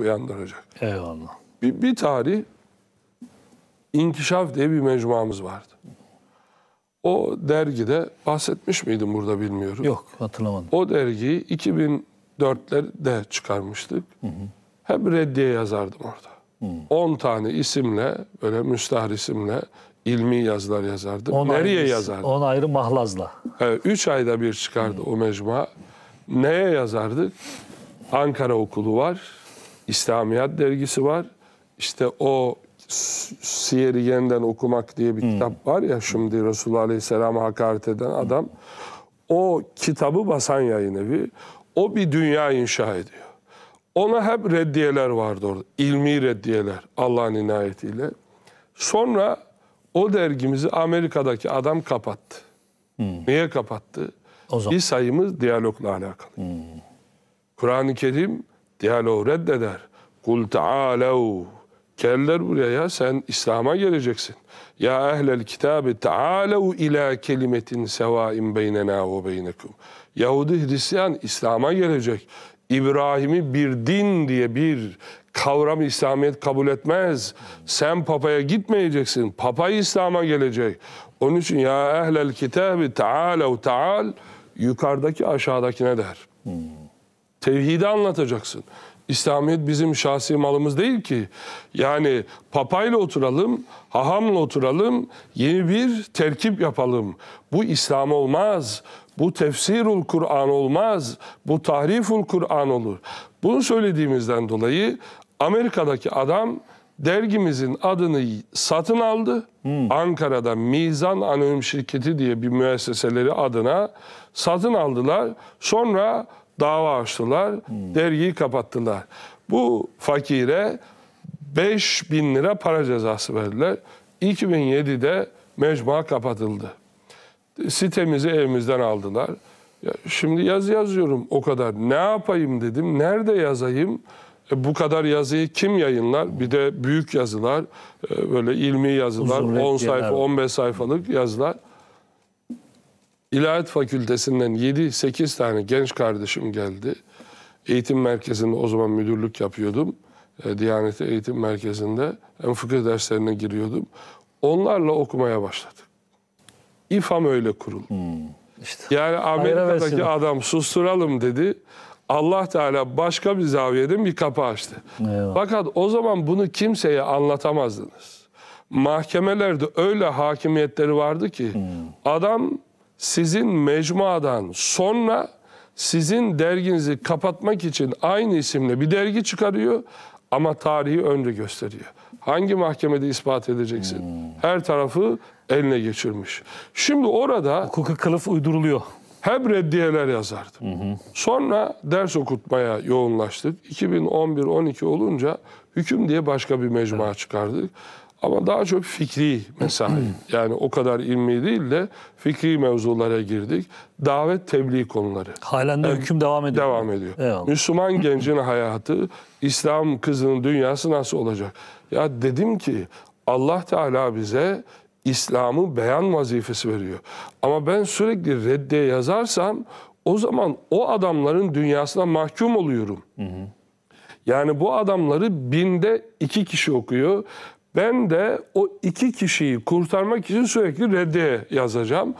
uyandıracak. Eyvallah. Bir, bir tarih İnkişaf diye bir mecmuamız vardı. O dergide bahsetmiş miydim burada bilmiyorum. Yok hatırlamadım. O dergiyi 2004'lerde çıkarmıştık. Hı hı. Hep reddiye yazardım orada. Hı. 10 tane isimle böyle müstahar isimle ilmi yazılar yazardım. On Nereye ayrı, yazardım? 10 ayrı mahlazla. 3 evet, ayda bir çıkardı hı. o mecmua. Neye yazardık? Ankara Okulu var. İslamiyat dergisi var. İşte o Siyer'i yeniden okumak diye bir hmm. kitap var ya şimdi Resulullah Aleyhisselam'a hakaret eden adam. O kitabı basan yayın evi. O bir dünya inşa ediyor. Ona hep reddiyeler vardı orada. ilmi reddiyeler Allah'ın inayetiyle. Sonra o dergimizi Amerika'daki adam kapattı. Hmm. Niye kapattı? O zaman. Bir sayımız diyalogla alakalı. Hmm. Kur'an-ı Kerim Diyaloğu reddeder. Kul taalev. Geller buraya ya sen İslam'a geleceksin. Ya ehlel kitabı taalev ila kelimetin sevain beynena ve beynekum. Yahudi Hristiyan İslam'a gelecek. İbrahim'i bir din diye bir kavram İslamiyet kabul etmez. Sen papaya gitmeyeceksin. Papa İslam'a gelecek. Onun için ya ehlel kitabı taalev taal yukarıdaki aşağıdakine der. Hmm. Tevhidi anlatacaksın. İslamiyet bizim şahsi malımız değil ki. Yani papayla oturalım, hahamla oturalım, yeni bir terkip yapalım. Bu İslam olmaz. Bu tefsirul Kur'an olmaz. Bu tahriful Kur'an olur. Bunu söylediğimizden dolayı Amerika'daki adam dergimizin adını satın aldı. Hmm. Ankara'da Mizan Anonim Şirketi diye bir müesseseleri adına satın aldılar. Sonra dava açtılar, hmm. dergiyi kapattılar. Bu fakire 5 bin lira para cezası verdiler. 2007'de mecmua kapatıldı. Sitemizi evimizden aldılar. Ya şimdi yazı yazıyorum o kadar. Ne yapayım dedim, nerede yazayım? E, bu kadar yazıyı kim yayınlar? Bir de büyük yazılar, e, böyle ilmi yazılar, Uzun 10 sayfa, 15 sayfalık yazılar. İlahiyat Fakültesinden 7-8 tane genç kardeşim geldi. Eğitim merkezinde o zaman müdürlük yapıyordum. E, Diyanet Eğitim Merkezi'nde hem fıkıh derslerine giriyordum. Onlarla okumaya başladık. İFAM öyle kurul Hmm. İşte, yani Amerika'daki adam susturalım dedi. Allah Teala başka bir zaviyeden bir kapı açtı. Eyvallah. Fakat o zaman bunu kimseye anlatamazdınız. Mahkemelerde öyle hakimiyetleri vardı ki hmm. adam sizin mecmuadan sonra sizin derginizi kapatmak için aynı isimle bir dergi çıkarıyor ama tarihi önde gösteriyor. Hangi mahkemede ispat edeceksin? Hmm. Her tarafı eline geçirmiş. Şimdi orada... Hukuka kılıf uyduruluyor. Hep reddiyeler yazardım. Hı Sonra ders okutmaya yoğunlaştık. 2011-12 olunca hüküm diye başka bir mecmua evet. çıkardık. Ama daha çok fikri mesai. Yani o kadar ilmi değil de fikri mevzulara girdik. Davet tebliğ konuları. Halen de yani, hüküm devam ediyor. Devam ediyor. Eyvallah. Müslüman gencin hayatı, İslam kızının dünyası nasıl olacak? Ya dedim ki Allah Teala bize İslam'ı beyan vazifesi veriyor. Ama ben sürekli reddiye yazarsam o zaman o adamların dünyasına mahkum oluyorum. Hı hı. Yani bu adamları binde iki kişi okuyor. Ben de o iki kişiyi kurtarmak için sürekli reddi yazacağım.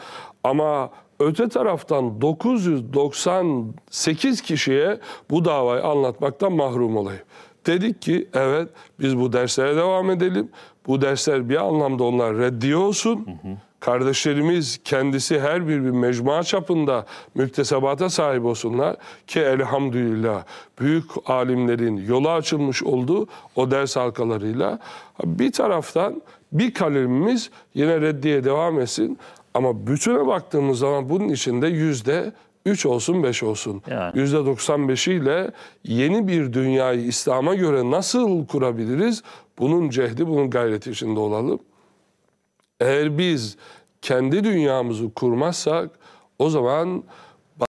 Ama öte taraftan 998 kişiye bu davayı anlatmaktan mahrum olayım. Dedik ki evet biz bu derslere devam edelim. Bu dersler bir anlamda onlar reddiye olsun. Hı hı kardeşlerimiz kendisi her bir bir mecmua çapında müktesebata sahip olsunlar ki elhamdülillah büyük alimlerin yola açılmış olduğu o ders halkalarıyla bir taraftan bir kalemimiz yine reddiye devam etsin ama bütüne baktığımız zaman bunun içinde yüzde 3 olsun 5 olsun. Yani. %95 ile yeni bir dünyayı İslam'a göre nasıl kurabiliriz? Bunun cehdi, bunun gayreti içinde olalım. Eğer biz kendi dünyamızı kurmazsak o zaman